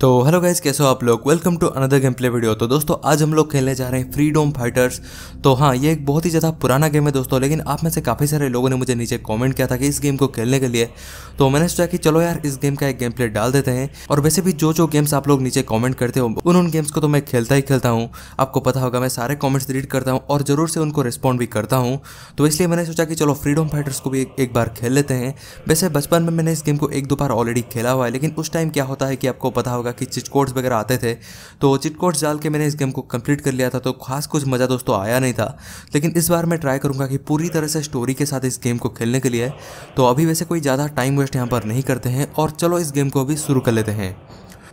तो hello guys कैसे हो आप लोग welcome to another game play video तो दोस्तों आज हम लोग खेलने जा रहे हैं फ्रीडम फाइटर्स तो हाँ ये एक बहुत ही ज़्यादा पुराना गेम है दोस्तों लेकिन आप में से काफ़ी सारे लोगों ने मुझे नीचे कमेंट किया था कि इस गेम को खेलने के लिए तो मैंने सोचा कि चलो यार इस गेम का एक गेम प्ले डाल देते हैं और वैसे भी जो जो गेम्स आप लोग नीचे कॉमेंट करते हो उन उन गेम्स को तो मैं खेलता ही खेलता हूँ आपको पता होगा मैं सारे कॉमेंट्स रीड करता हूँ और ज़रूर से उनको रिस्पॉन्ड भी करता हूँ तो इसलिए मैंने सोचा कि चलो फ्रीडम फाइटर्स को भी एक बार खेल लेते हैं वैसे बचपन में मैंने इस गेम को एक दो बार ऑलरेडी खेला हुआ है लेकिन उस टाइम क्या होता है कि आपको पता होगा होगा कि चिट कोड्स वगैरह आते थे तो चिट कोड्स डाल के मैंने इस गेम को कंप्लीट कर लिया था तो खास कुछ मज़ा दोस्तों आया नहीं था लेकिन इस बार मैं ट्राई करूँगा कि पूरी तरह से स्टोरी के साथ इस गेम को खेलने के लिए तो अभी वैसे कोई ज़्यादा टाइम वेस्ट यहाँ पर नहीं करते हैं और चलो इस गेम को अभी शुरू कर लेते हैं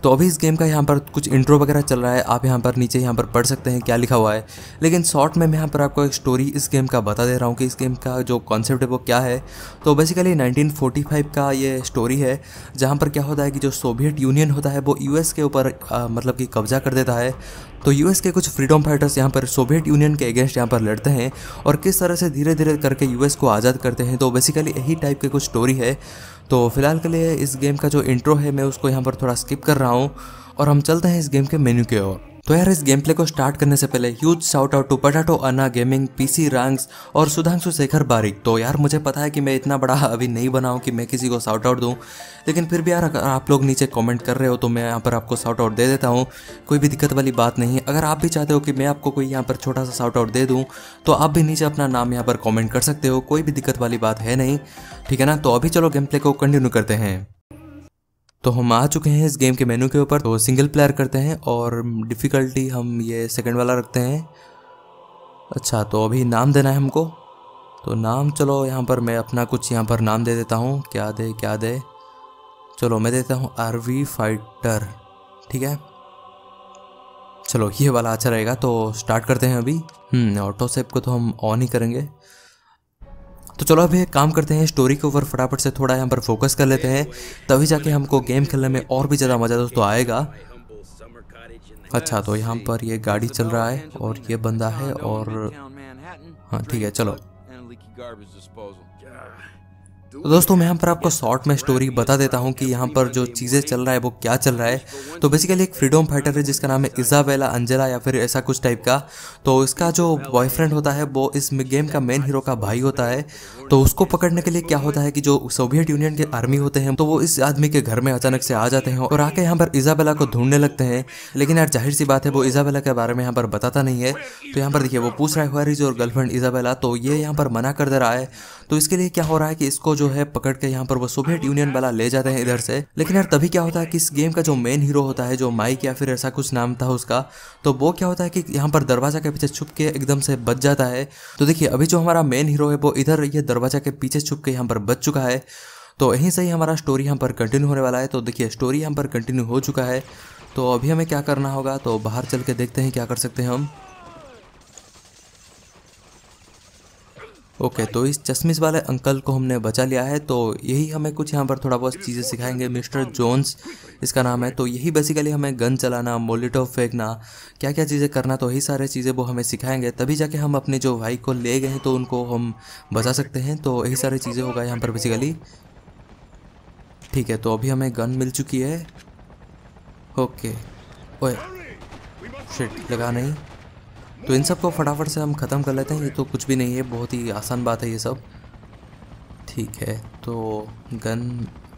तो अभी इस गेम का यहाँ पर कुछ इंट्रो वगैरह चल रहा है आप यहाँ पर नीचे यहाँ पर पढ़ सकते हैं क्या लिखा हुआ है लेकिन शॉर्ट में मैं यहाँ पर आपको एक स्टोरी इस गेम का बता दे रहा हूँ कि इस गेम का जो कॉन्सेप्ट है वो क्या है तो बेसिकली नाइनटीन का ये स्टोरी है जहाँ पर क्या होता है कि जो सोवियत यूनियन होता है वो यू के ऊपर मतलब कि कब्जा कर देता है तो यूएस के कुछ फ्रीडम फाइटर्स यहाँ पर सोवियत यूनियन के अगेंस्ट यहाँ पर लड़ते हैं और किस तरह से धीरे धीरे करके यूएस को आज़ाद करते हैं तो बेसिकली यही टाइप की कुछ स्टोरी है तो फिलहाल के लिए इस गेम का जो इंट्रो है मैं उसको यहाँ पर थोड़ा स्किप कर रहा हूँ और हम चलते हैं इस गेम के मेन्यू की ओर तो यार इस गेम प्ले को स्टार्ट करने से पहले ह्यूज शाउट आउट टू पटाटो अना गेमिंग पीसी रैंक्स और सुधांशु शेखर बारिक तो यार मुझे पता है कि मैं इतना बड़ा अभी नहीं बनाऊँ कि मैं किसी को शाउट आउट दूँ लेकिन फिर भी यार अगर आप लोग नीचे कॉमेंट कर रहे हो तो मैं यहाँ पर आपको शाउट आउट दे देता हूँ कोई भी दिक्कत वाली बात नहीं अगर आप भी चाहते हो कि मैं आपको कोई यहाँ पर छोटा सा शाउट आउट दे दूँ तो आप भी नीचे अपना नाम यहाँ पर कॉमेंट कर सकते हो कोई भी दिक्कत वाली बात है नहीं ठीक है ना तो अभी चलो गेम प्ले को कंटिन्यू करते हैं तो हम आ चुके हैं इस गेम के मेन्यू के ऊपर तो सिंगल प्लेयर करते हैं और डिफ़िकल्टी हम ये सेकंड वाला रखते हैं अच्छा तो अभी नाम देना है हमको तो नाम चलो यहाँ पर मैं अपना कुछ यहाँ पर नाम दे देता हूँ क्या दे क्या दे चलो मैं देता हूँ आर वी फाइटर ठीक है चलो ये वाला अच्छा रहेगा तो स्टार्ट करते हैं अभी ऑटो हम्म, सेप को तो हम ऑन ही करेंगे तो चलो अभी एक काम करते हैं स्टोरी के ऊपर फटाफट से थोड़ा यहाँ पर फोकस कर लेते हैं तभी जाके हमको गेम खेलने में और भी ज़्यादा मज़ा दोस्तों आएगा अच्छा तो यहाँ पर ये गाड़ी चल रहा है और ये बंदा है और हाँ ठीक है चलो तो दोस्तों मैं यहाँ पर आपको शॉर्ट में स्टोरी बता देता हूँ कि यहाँ पर जो चीज़ें चल रहा है वो क्या चल रहा है तो बेसिकली एक फ्रीडम फाइटर है जिसका नाम है इजाबेला अंजला या फिर ऐसा कुछ टाइप का तो इसका जो बॉयफ्रेंड होता है वो इस गेम का मेन हीरो का भाई होता है तो उसको पकड़ने के लिए क्या होता है कि जो सोवियत यूनियन के आर्मी होते हैं तो वो इस आदमी के घर में अचानक से आ जाते हैं और आके यहाँ पर इजाबेला को ढूंढने लगते हैं लेकिन यार जाहिर सी बात है वो इजाबेला के बारे में यहाँ पर बताता नहीं है तो यहाँ पर देखिए वो पूछ रहा है हुआ और गर्लफ्रेंड इजाबेला तो ये यहाँ पर मना कर दे रहा है तो इसके लिए क्या हो रहा है कि इसको जो जो है पकड़ के यहाँ पर वो सोवियत यूनियन वाला ले जाते हैं इधर से लेकिन यार तभी क्या होता है कि इस गेम का जो मेन हीरो होता है जो माइक या फिर ऐसा कुछ नाम था उसका तो वो क्या होता है कि यहाँ पर दरवाजा के पीछे छुप के एकदम से बच जाता है तो देखिए अभी जो हमारा मेन हीरो है वो इधर ये दरवाजा के पीछे छुप के यहाँ पर बच चुका है तो यहीं से ही हमारा स्टोरी यहाँ पर कंटिन्यू होने वाला है तो देखिए स्टोरी यहाँ पर कंटिन्यू हो चुका है तो अभी हमें क्या करना होगा तो बाहर चल के देखते हैं क्या कर सकते हैं हम ओके okay, तो इस चश्मिश वाले अंकल को हमने बचा लिया है तो यही हमें कुछ यहाँ पर थोड़ा बहुत चीज़ें सिखाएंगे मिस्टर जोन्स इसका नाम है तो यही बेसिकली हमें गन चलाना मोलिटो फेंकना क्या क्या चीज़ें करना तो यही सारे चीज़ें वो हमें सिखाएंगे तभी जाके हम अपने जो भाई को ले गए तो उनको हम बचा सकते हैं तो यही सारी चीज़ें होगा यहाँ पर बेसिकली ठीक है तो अभी हमें गन मिल चुकी है ओके ओए शिट लगा नहीं तो इन सब को फटाफट से हम ख़त्म कर लेते हैं ये तो कुछ भी नहीं है बहुत ही आसान बात है ये सब ठीक है तो गन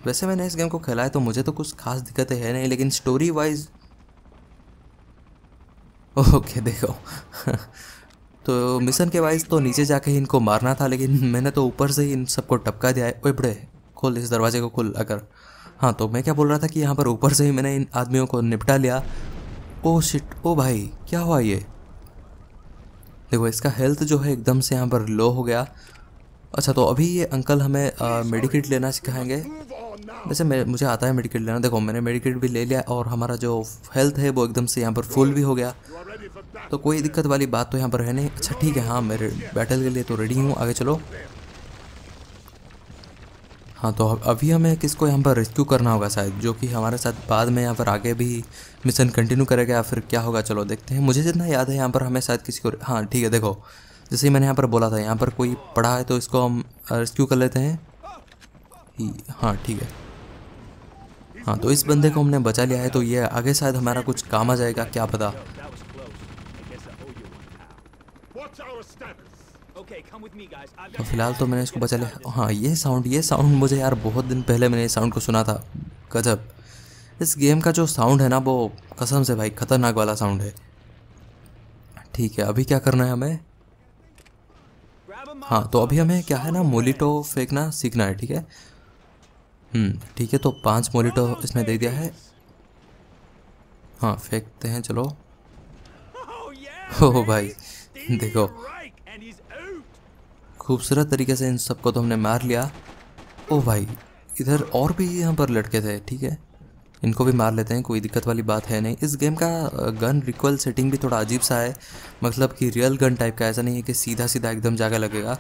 वैसे मैंने इस गेम को खेला है तो मुझे तो कुछ खास दिक्कतें है नहीं लेकिन स्टोरी वाइज ओके देखो तो मिशन के वाइज तो नीचे जाके ही इनको मारना था लेकिन मैंने तो ऊपर से ही इन सबको टपका दिया है ओपड़े खोल इस दरवाजे को खोल अगर हाँ तो मैं क्या बोल रहा था कि यहाँ पर ऊपर से ही मैंने इन आदमियों को निपटा लिया ओ शिट ओ भाई क्या हुआ ये देखो इसका हेल्थ जो है एकदम से यहाँ पर लो हो गया अच्छा तो अभी ये अंकल हमें मेडिकेट लेना सिखाएंगे वैसे मुझे आता है मेडिकेट लेना देखो मैंने मेडिकेट भी ले लिया और हमारा जो हेल्थ है वो एकदम से यहाँ पर फुल भी हो गया तो कोई दिक्कत वाली बात तो यहाँ पर है नहीं अच्छा ठीक है हाँ मेरे बैटल के लिए तो रेडी हूँ आगे चलो हाँ तो अभी हमें किसको यहाँ पर रेस्क्यू करना होगा शायद जो कि हमारे साथ बाद में यहाँ पर आगे भी मिशन कंटिन्यू करेगा या फिर क्या होगा चलो देखते हैं मुझे जितना याद है यहाँ पर हमें शायद किसी को हाँ ठीक है देखो जैसे ही मैंने यहाँ पर बोला था यहाँ पर कोई पड़ा है तो इसको हम रेस्क्यू कर लेते हैं हाँ ठीक है हाँ तो इस बंदे को हमने बचा लिया है तो ये आगे शायद हमारा कुछ काम आ जाएगा क्या पता फिलहाल तो मैंने इसको बचा लिया हाँ ये साउंड ये साउंड मुझे यार बहुत दिन पहले मैंने इस साउंड को सुना था गजब इस गेम का जो साउंड है ना वो कसम से भाई ख़तरनाक वाला साउंड है ठीक है अभी क्या करना है हमें हाँ तो अभी हमें क्या है ना मोलिटो फेंकना सीखना है ठीक है हम्म, ठीक है तो पांच मोलिटो इसने दे दिया है हाँ फेंकते हैं चलो oh, हो भाई देखो खूबसूरत तरीके से इन सबको तो हमने मार लिया ओ भाई इधर और भी यहाँ पर लड़के थे ठीक है इनको भी मार लेते हैं कोई दिक्कत वाली बात है नहीं इस गेम का गन रिक्वल सेटिंग भी थोड़ा अजीब सा है मतलब कि रियल गन टाइप का ऐसा नहीं है कि सीधा सीधा एकदम जागा लगेगा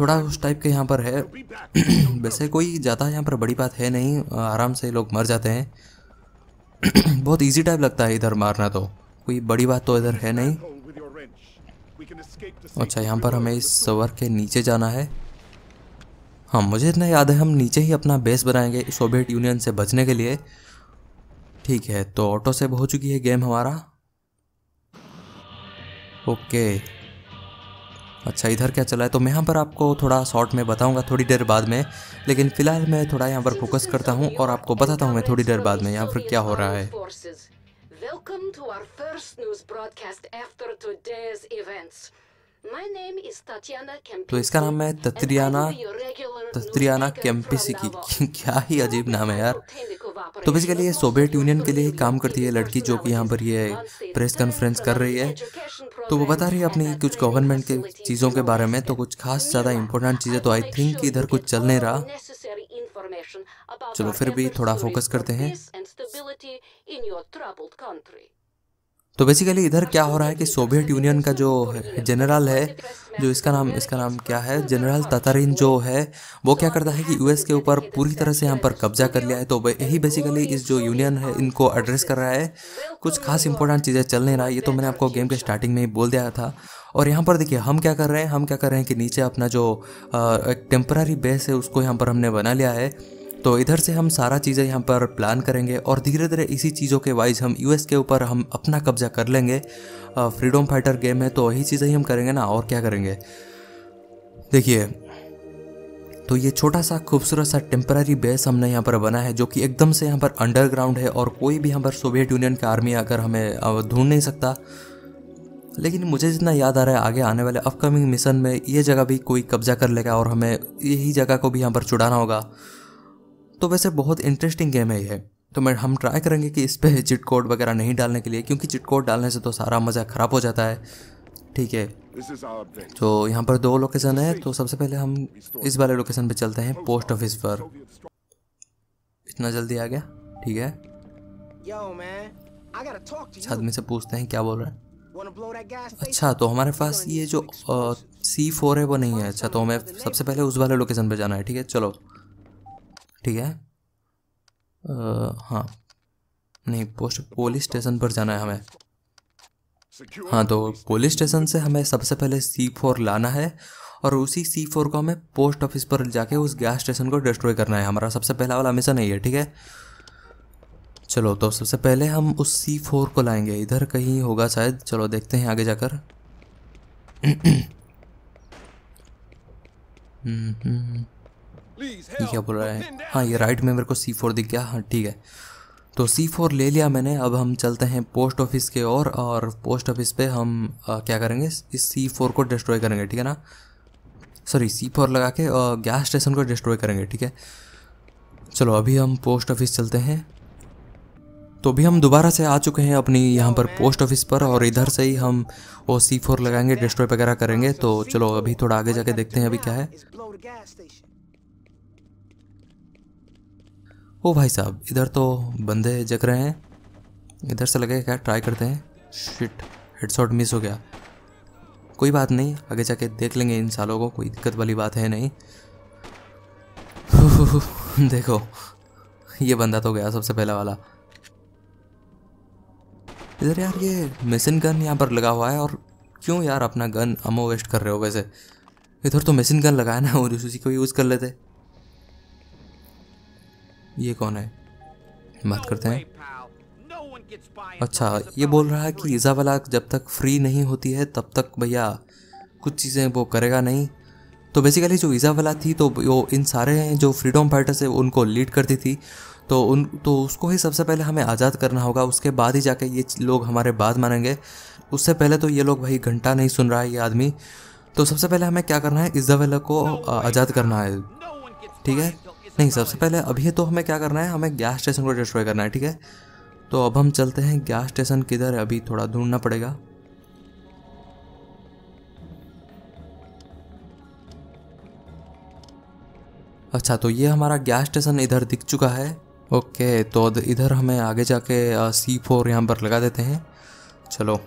थोड़ा उस टाइप के यहाँ पर है वैसे कोई ज़्यादा यहाँ पर बड़ी बात है नहीं आराम से लोग मर जाते हैं बहुत ईजी टाइप लगता है इधर मारना तो कोई बड़ी बात तो इधर है नहीं अच्छा यहाँ पर हमें इस सवर के नीचे जाना है हाँ मुझे इतना याद है हम नीचे ही अपना बेस बनाएंगे सोवियत यूनियन से बचने के लिए ठीक है तो ऑटो सेव हो चुकी है गेम हमारा ओके अच्छा इधर क्या चला है तो मैं यहाँ पर आपको थोड़ा शॉर्ट में बताऊंगा थोड़ी देर बाद में लेकिन फ़िलहाल मैं थोड़ा यहाँ पर फोकस करता हूँ और आपको बताता हूँ मैं थोड़ी देर बाद में यहाँ पर क्या हो रहा है Welcome to our first news broadcast after today's events. My name is Tatiana Kempisi, तो इसका नाम है तत्रियाना तत्रियाना कैम्पिसी की क्या ही अजीब नाम है यार तो बेसिकली ये सोवियत यूनियन के लिए काम करती है लड़की जो कि यहाँ पर ये प्रेस कॉन्फ्रेंस कर रही है तो वो बता रही है अपनी कुछ गवर्नमेंट के चीज़ों के बारे में तो कुछ खास ज़्यादा इंपॉर्टेंट चीज़ें तो आई थिंक इधर कुछ चल नहीं रहा चलो फिर भी थोड़ा फोकस करते हैं your troubled country. तो बेसिकली इधर क्या हो रहा है कि सोवियत यूनियन का जो जनरल है जो इसका नाम इसका नाम क्या है जनरल ततरिन जो है वो क्या करता है कि यूएस के ऊपर पूरी तरह से यहाँ पर कब्जा कर लिया है तो यही बेसिकली इस जो यूनियन है इनको एड्रेस कर रहा है कुछ खास इंपॉर्टेंट चीज़ें चल नहीं रहा है ये तो मैंने आपको गेम के स्टार्टिंग में ही बोल दिया था और यहाँ पर देखिए हम क्या कर रहे हैं हम क्या कर रहे हैं कि नीचे अपना जो एक बेस है उसको यहाँ पर हमने बना लिया है तो इधर से हम सारा चीज़ें यहाँ पर प्लान करेंगे और धीरे धीरे इसी चीज़ों के वाइज हम यूएस के ऊपर हम अपना कब्जा कर लेंगे फ्रीडम फाइटर गेम है तो यही चीज़ें ही हम करेंगे ना और क्या करेंगे देखिए तो ये छोटा सा खूबसूरत सा टेम्पररी बेस हमने यहाँ पर बना है जो कि एकदम से यहाँ पर अंडरग्राउंड है और कोई भी यहाँ पर सोवियत यूनियन का आर्मी आकर हमें ढूंढ नहीं सकता लेकिन मुझे जितना याद आ रहा है आगे आने वाले अपकमिंग मिशन में ये जगह भी कोई कब्जा कर लेगा और हमें यही जगह को भी यहाँ पर छुड़ाना होगा तो वैसे बहुत इंटरेस्टिंग गेम है ये तो मैं हम ट्राई करेंगे कि इस पर चिट कोड वगैरह नहीं डालने के लिए क्योंकि चिट कोड डालने से तो सारा मज़ा ख़राब हो जाता है ठीक है तो यहाँ पर दो लोकेशन है तो सबसे पहले हम इस वाले लोकेशन पे चलते हैं पोस्ट ऑफिस पर इतना जल्दी आ गया ठीक है आदमी से पूछते हैं क्या बोल रहे हैं अच्छा तो हमारे पास ये जो सी फोर है वो नहीं है अच्छा तो हमें सबसे पहले उस वाले लोकेशन पर जाना है ठीक है चलो ठीक है आ, हाँ नहीं पोस्ट पुलिस स्टेशन पर जाना है हमें हाँ तो पुलिस स्टेशन से हमें सबसे पहले सी फोर लाना है और उसी सी फोर को हमें पोस्ट ऑफिस पर जाके उस गैस स्टेशन को डिस्ट्रॉय करना है हमारा सबसे पहला वाला मिशन है ये ठीक है चलो तो सबसे पहले हम उस सी फोर को लाएंगे इधर कहीं होगा शायद चलो देखते हैं आगे जाकर हम्म, हम्म, हम्म। ये क्या बोल रहा है हाँ ये राइट में मेरे को सी फोर दिख गया हाँ ठीक है तो सी फोर ले लिया मैंने अब हम चलते हैं पोस्ट ऑफिस के और और पोस्ट ऑफिस पे हम आ, क्या करेंगे इस सी फोर को डिस्ट्रॉय करेंगे ठीक है ना सॉरी सी फोर लगा के आ, गैस स्टेशन को डिस्ट्रॉय करेंगे ठीक है चलो अभी हम पोस्ट ऑफिस चलते हैं तो भी हम दोबारा से आ चुके हैं अपनी यहाँ पर पोस्ट ऑफिस पर और इधर से ही हम वो सी फोर लगाएंगे डिस्ट्रॉय वगैरह करेंगे तो चलो अभी थोड़ा आगे जाके देखते हैं अभी क्या है ओ भाई साहब इधर तो बंदे जग रहे हैं इधर से लगे क्या ट्राई करते हैं शिट हेडशॉट मिस हो गया कोई बात नहीं आगे जाके देख लेंगे इन सालों को कोई दिक्कत वाली बात है नहीं देखो ये बंदा तो गया सबसे पहला वाला इधर यार ये मशीन गन यहाँ पर लगा हुआ है और क्यों यार अपना गन अमो वेस्ट कर रहे हो वैसे इधर तो मशीन गन लगाया ना और उसी को यूज़ कर लेते ये कौन है बात करते हैं अच्छा ये बोल रहा है कि वाला जब तक फ्री नहीं होती है तब तक भैया कुछ चीज़ें वो करेगा नहीं तो बेसिकली जो वाला थी तो वो इन सारे जो फ्रीडम फाइटर्स है उनको लीड करती थी तो उन तो उसको ही सबसे पहले हमें आज़ाद करना होगा उसके बाद ही जाके ये लोग हमारे बाद मानेंगे उससे पहले तो ये लोग भाई घंटा नहीं सुन रहा है ये आदमी तो सबसे पहले हमें क्या करना है वाला को आज़ाद करना है ठीक है नहीं सबसे पहले अभी तो हमें क्या करना है हमें गैस स्टेशन को डिस्ट्रॉय करना है ठीक है तो अब हम चलते हैं गैस स्टेशन किधर है अभी थोड़ा ढूंढना पड़ेगा अच्छा तो ये हमारा गैस स्टेशन इधर दिख चुका है ओके तो इधर हमें आगे जाके सी फोर यहाँ पर लगा देते हैं चलो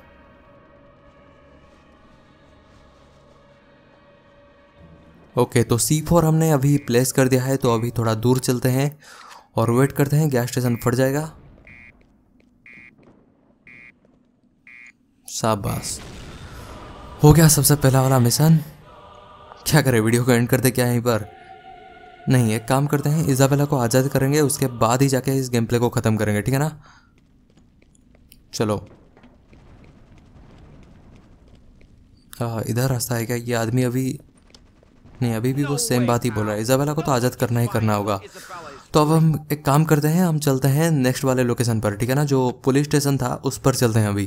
ओके तो सी फोर हमने अभी प्लेस कर दिया है तो अभी थोड़ा दूर चलते हैं और वेट करते हैं गैस स्टेशन फट जाएगा शाबाश हो गया सबसे पहला वाला मिशन क्या करें वीडियो को एंड करते क्या यहीं पर नहीं एक काम करते हैं इजाबेला को आज़ाद करेंगे उसके बाद ही जाके इस गेम प्ले को ख़त्म करेंगे ठीक है ना चलो हाँ इधर रास्ता है क्या ये आदमी अभी नहीं अभी भी वो सेम बात ही बोल रहा है इजाबेला को तो आज़ाद करना ही करना होगा तो अब हम एक काम करते हैं हम चलते हैं नेक्स्ट वाले लोकेशन पर ठीक है ना जो पुलिस स्टेशन था उस पर चलते हैं अभी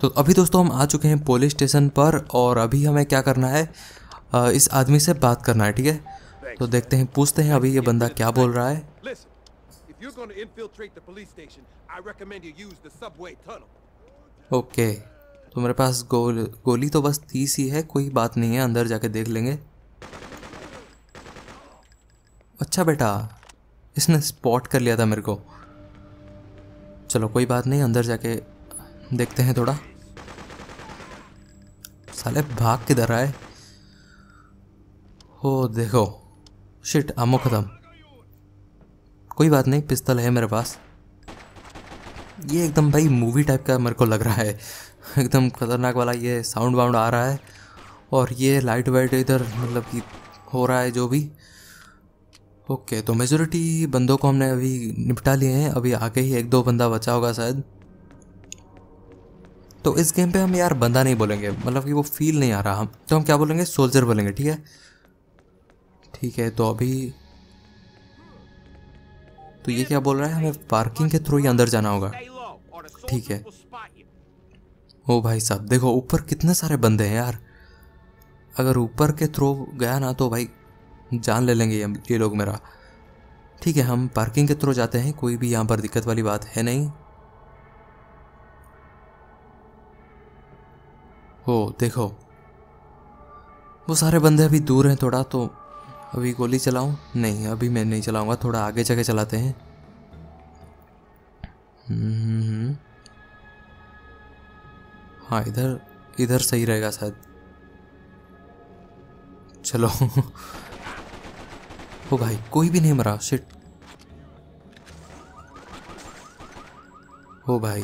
तो अभी दोस्तों हम आ चुके हैं पुलिस स्टेशन पर और अभी हमें क्या करना है इस आदमी से बात करना है ठीक है तो देखते हैं पूछते हैं अभी ये बंदा क्या बोल रहा है ओके okay. तो मेरे पास गोल गोली तो बस तीस ही है कोई बात नहीं है अंदर जाके देख लेंगे अच्छा बेटा इसने स्पॉट कर लिया था मेरे को चलो कोई बात नहीं अंदर जाके देखते हैं थोड़ा साले भाग किधर आए हो देखो शिट आमो ख़त्म कोई बात नहीं पिस्तल है मेरे पास ये एकदम भाई मूवी टाइप का मेरे को लग रहा है एकदम खतरनाक वाला ये साउंड वाउंड आ रहा है और ये लाइट वाइट इधर मतलब कि हो रहा है जो भी ओके तो मेजोरिटी बंदों को हमने अभी निपटा लिए हैं अभी आगे ही एक दो बंदा बचा होगा शायद तो इस गेम पे हम यार बंदा नहीं बोलेंगे मतलब कि वो फील नहीं आ रहा हम तो हम क्या बोलेंगे सोल्जर बोलेंगे ठीक है ठीक है तो अभी तो ये क्या बोल रहा है हमें पार्किंग के थ्रू ही अंदर जाना होगा ठीक है ओ भाई साहब देखो ऊपर कितने सारे बंदे हैं यार अगर ऊपर के थ्रो गया ना तो भाई जान ले लेंगे ये लोग मेरा ठीक है हम पार्किंग के थ्रू जाते हैं कोई भी यहाँ पर दिक्कत वाली बात है नहीं हो देखो वो सारे बंदे अभी दूर हैं थोड़ा तो अभी गोली चलाऊं नहीं अभी मैं नहीं चलाऊंगा थोड़ा आगे जगह चलाते हैं हम्म, हम्म, हम्म। हाँ इधर इधर सही रहेगा शायद चलो ओ भाई कोई भी नहीं मरा शिट ओ भाई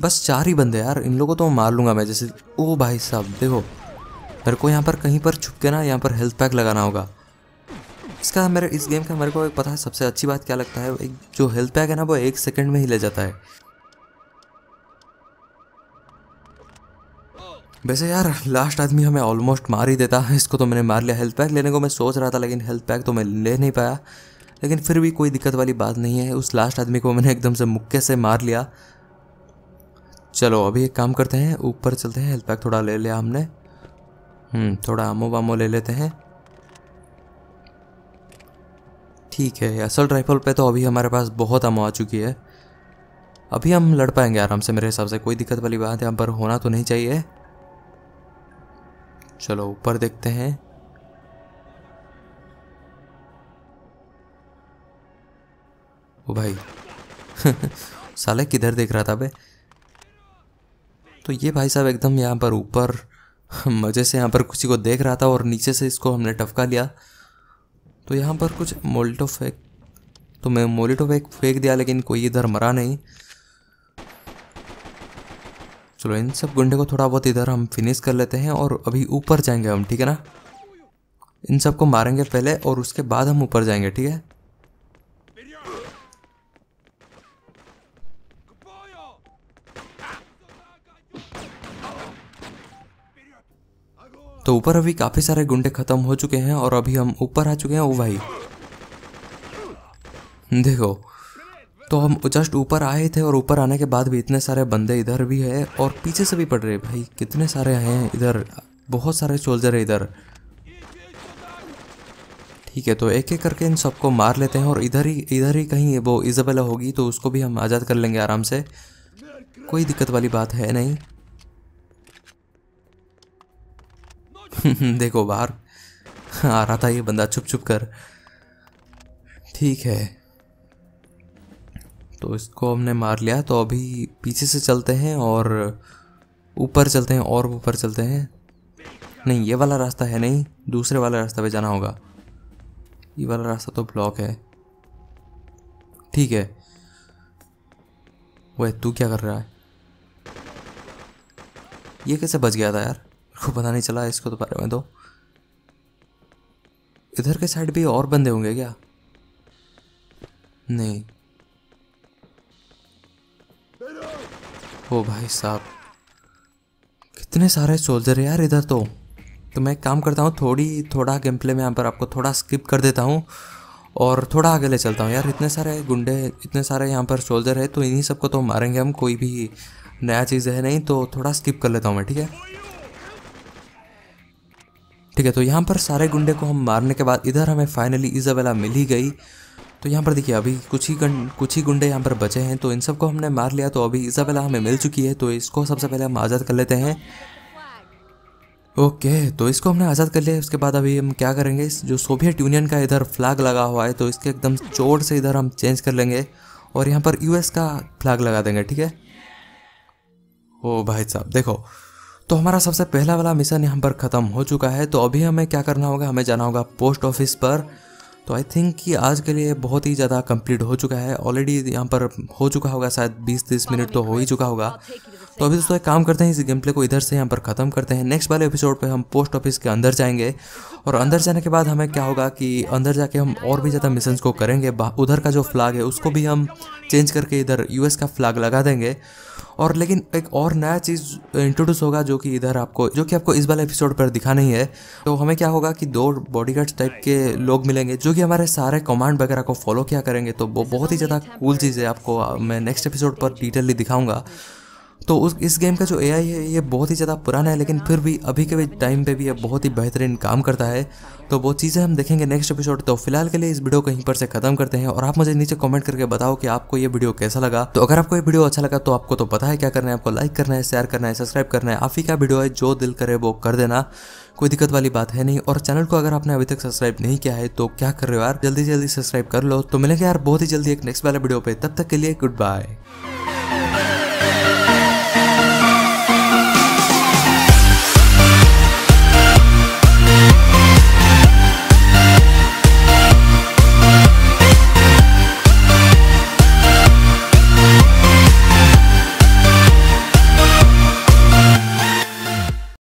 बस चार ही बंदे यार इन लोगों को तो मार लूंगा मैं जैसे ओ भाई साहब देखो मेरे को यहाँ पर कहीं पर छुप के ना यहाँ पर हेल्थ पैक लगाना होगा इसका मेरे इस गेम का मेरे को एक पता है सबसे अच्छी बात क्या लगता है एक जो हेल्थ पैक है ना वो एक सेकंड में ही ले जाता है वैसे यार लास्ट आदमी हमें ऑलमोस्ट मार ही देता इसको तो मैंने मार लिया हेल्थ पैक लेने को मैं सोच रहा था लेकिन हेल्थ पैक तो मैं ले नहीं पाया लेकिन फिर भी कोई दिक्कत वाली बात नहीं है उस लास्ट आदमी को मैंने एकदम से मुक्के से मार लिया चलो अभी एक काम करते हैं ऊपर चलते हैं हेल्थ पैक थोड़ा ले लिया हमने हम्म, थोड़ा आमो वामो ले लेते हैं ठीक है असल राइफल पे तो अभी हमारे पास बहुत अमो आ चुकी है अभी हम लड़ पाएंगे आराम से मेरे हिसाब से कोई दिक्कत वाली बात यहाँ पर होना तो नहीं चाहिए चलो ऊपर देखते हैं ओ भाई साले किधर देख रहा था बे तो ये भाई साहब एकदम यहाँ पर ऊपर मज़े से यहाँ पर किसी को देख रहा था और नीचे से इसको हमने टपका लिया तो यहाँ पर कुछ मोल्टो फेंक तो मैं मोलिटो फेंक फेंक दिया लेकिन कोई इधर मरा नहीं चलो इन सब गुंडे को थोड़ा बहुत इधर हम फिनिश कर लेते हैं और अभी ऊपर जाएंगे हम ठीक है ना इन सबको मारेंगे पहले और उसके बाद हम ऊपर जाएंगे ठीक है तो ऊपर अभी काफ़ी सारे गुंडे ख़त्म हो चुके हैं और अभी हम ऊपर आ चुके हैं ओ भाई देखो तो हम जस्ट ऊपर आए थे और ऊपर आने के बाद भी इतने सारे बंदे इधर भी है और पीछे से भी पड़ रहे भाई कितने सारे हैं इधर बहुत सारे सोल्जर है इधर ठीक है तो एक एक करके इन सबको मार लेते हैं और इधर ही इधर ही कहीं वो इजबेला होगी तो उसको भी हम आज़ाद कर लेंगे आराम से कोई दिक्कत वाली बात है नहीं देखो बाहर आ रहा था ये बंदा छुप छुप कर ठीक है तो इसको हमने मार लिया तो अभी पीछे से चलते हैं और ऊपर चलते हैं और ऊपर चलते हैं नहीं ये वाला रास्ता है नहीं दूसरे वाला रास्ता पे जाना होगा ये वाला रास्ता तो ब्लॉक है ठीक है वह तू क्या कर रहा है ये कैसे बच गया था यार को पता नहीं चला इसको तो बारे में तो इधर के साइड भी और बंदे होंगे क्या नहीं ओ भाई साहब कितने सारे सोल्जर यार इधर तो तो मैं एक काम करता हूँ थोड़ी थोड़ा गेम प्ले में यहाँ पर आपको थोड़ा स्किप कर देता हूँ और थोड़ा आगे ले चलता हूँ यार इतने सारे गुंडे इतने सारे यहाँ पर सोल्जर है तो इन्हीं सबको तो मारेंगे हम कोई भी नया चीज़ है नहीं तो थोड़ा स्किप कर लेता हूँ मैं ठीक है ठीक है तो यहाँ पर सारे गुंडे को हम मारने के बाद इधर हमें फाइनली इजाबेला मिल ही गई तो यहाँ पर देखिए अभी कुछ ही गन कुछ ही गुंडे यहाँ पर बचे हैं तो इन सबको हमने मार लिया तो अभी इसाबेला हमें मिल चुकी है तो इसको सबसे पहले हम आज़ाद कर लेते हैं ओके तो इसको हमने आज़ाद कर लिया उसके बाद अभी हम क्या करेंगे जो सोवियत यूनियन का इधर फ्लैग लगा हुआ है तो इसके एकदम चोर से इधर हम चेंज कर लेंगे और यहाँ पर यूएस का फ्लैग लगा देंगे ठीक है ओ भाई साहब देखो तो हमारा सबसे पहला वाला मिशन यहाँ पर ख़त्म हो चुका है तो अभी हमें क्या करना होगा हमें जाना होगा पोस्ट ऑफिस पर तो आई थिंक कि आज के लिए बहुत ही ज़्यादा कंप्लीट हो चुका है ऑलरेडी यहाँ पर हो चुका होगा शायद 20-30 मिनट तो हो ही चुका होगा तो अभी तो दोस्तों एक काम करते हैं इस गेम प्ले को इधर से यहाँ पर ख़त्म करते हैं नेक्स्ट वाले एपिसोड पे हम पोस्ट ऑफिस के अंदर जाएंगे और अंदर जाने के बाद हमें क्या होगा कि अंदर जाके हम और भी ज़्यादा मिशन को करेंगे उधर का जो फ्लाग है उसको भी हम चेंज करके इधर यू का फ्लैग लगा देंगे और लेकिन एक और नया चीज़ इंट्रोड्यूस होगा जो कि इधर आपको जो कि आपको इस वाले एपिसोड पर दिखा नहीं है तो हमें क्या होगा कि दो बॉडी टाइप के लोग मिलेंगे जो कि हमारे सारे कमांड वगैरह को फॉलो किया करेंगे तो वो बहुत ही ज़्यादा कूल चीज़ है आपको मैं नेक्स्ट एपिसोड पर डिटेलली दिखाऊंगा तो उस इस गेम का जो ए है ये बहुत ही ज़्यादा पुराना है लेकिन फिर भी अभी के टाइम पे भी ये बहुत ही बेहतरीन काम करता है तो वो चीज़ें हम देखेंगे नेक्स्ट एपिसोड तो फिलहाल के लिए इस वीडियो को यहीं पर से खत्म करते हैं और आप मुझे नीचे कमेंट करके बताओ कि आपको ये वीडियो कैसा लगा तो अगर आपको ये वीडियो अच्छा लगा तो आपको तो पता है क्या करना है आपको लाइक करना है शेयर करना है सब्सक्राइब करना है आप ही क्या वीडियो है जो दिल करे वो कर देना कोई दिक्कत वाली बात है नहीं और चैनल को अगर आपने अभी तक सब्सक्राइब नहीं किया है तो क्या कर रहे हो यार जल्दी से जल्दी सब्सक्राइब कर लो तो मिलेंगे यार बहुत ही जल्दी एक नेक्स्ट वाले वीडियो पर तब तक के लिए गुड बाय